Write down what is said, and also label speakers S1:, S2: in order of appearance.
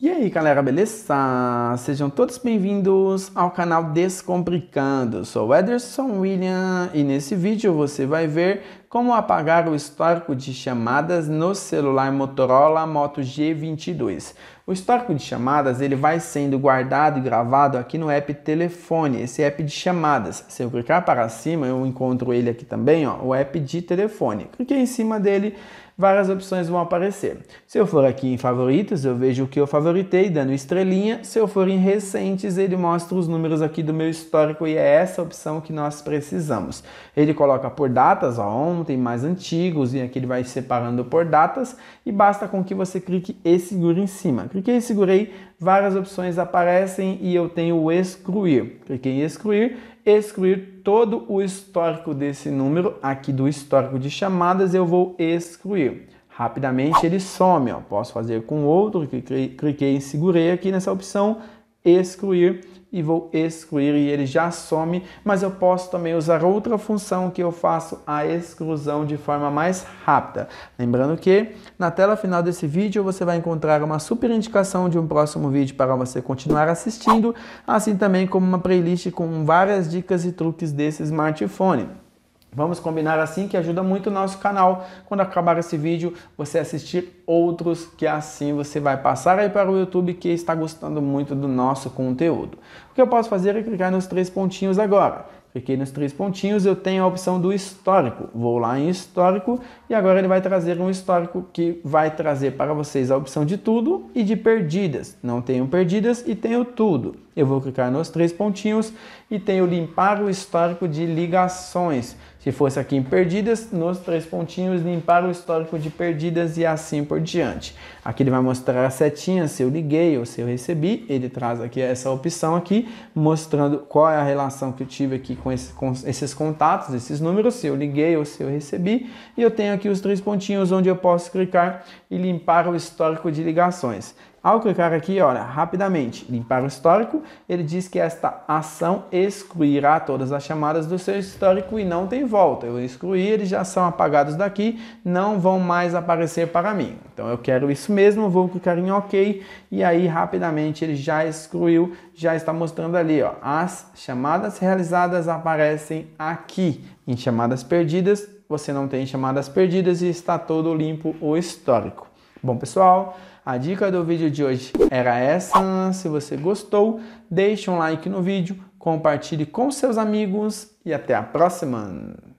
S1: E aí galera, beleza? Sejam todos bem-vindos ao canal Descomplicando. Sou Ederson William e nesse vídeo você vai ver como apagar o histórico de chamadas no celular Motorola Moto G22. O histórico de chamadas ele vai sendo guardado e gravado aqui no app telefone, esse app de chamadas. Se eu clicar para cima eu encontro ele aqui também, ó, o app de telefone. Cliquei em cima dele, várias opções vão aparecer. Se eu for aqui em favoritos, eu vejo o que eu favoritei, dando estrelinha. Se eu for em recentes, ele mostra os números aqui do meu histórico e é essa opção que nós precisamos. Ele coloca por datas, ó, ontem, mais antigos, e aqui ele vai separando por datas e basta com que você clique e segure em cima. Cliquei e segurei, várias opções aparecem e eu tenho excluir. Cliquei em excluir, excluir todo o histórico desse número, aqui do histórico de chamadas, eu vou excluir. Rapidamente ele some, ó. posso fazer com outro, cliquei, cliquei e segurei aqui nessa opção, excluir e vou excluir e ele já some, mas eu posso também usar outra função que eu faço a exclusão de forma mais rápida. Lembrando que na tela final desse vídeo você vai encontrar uma super indicação de um próximo vídeo para você continuar assistindo, assim também como uma playlist com várias dicas e truques desse smartphone. Vamos combinar assim que ajuda muito o nosso canal. Quando acabar esse vídeo, você assistir outros que assim você vai passar aí para o YouTube que está gostando muito do nosso conteúdo. O que eu posso fazer é clicar nos três pontinhos agora. Cliquei nos três pontinhos, eu tenho a opção do histórico. Vou lá em histórico e agora ele vai trazer um histórico que vai trazer para vocês a opção de tudo e de perdidas. Não tenho perdidas e tenho tudo. Eu vou clicar nos três pontinhos e tenho limpar o histórico de ligações. Se fosse aqui em perdidas, nos três pontinhos, limpar o histórico de perdidas e assim por diante. Aqui ele vai mostrar a setinha, se eu liguei ou se eu recebi. Ele traz aqui essa opção aqui, mostrando qual é a relação que eu tive aqui com, esse, com esses contatos, esses números, se eu liguei ou se eu recebi. E eu tenho aqui os três pontinhos onde eu posso clicar e limpar o histórico de ligações. Ao clicar aqui, olha, rapidamente, limpar o histórico, ele diz que esta ação excluirá todas as chamadas do seu histórico e não tem volta. Eu excluí, eles já são apagados daqui, não vão mais aparecer para mim. Então eu quero isso mesmo, vou clicar em OK e aí rapidamente ele já excluiu, já está mostrando ali, ó, as chamadas realizadas aparecem aqui. Em chamadas perdidas, você não tem chamadas perdidas e está todo limpo o histórico. Bom, pessoal, a dica do vídeo de hoje era essa. Se você gostou, deixe um like no vídeo, compartilhe com seus amigos e até a próxima!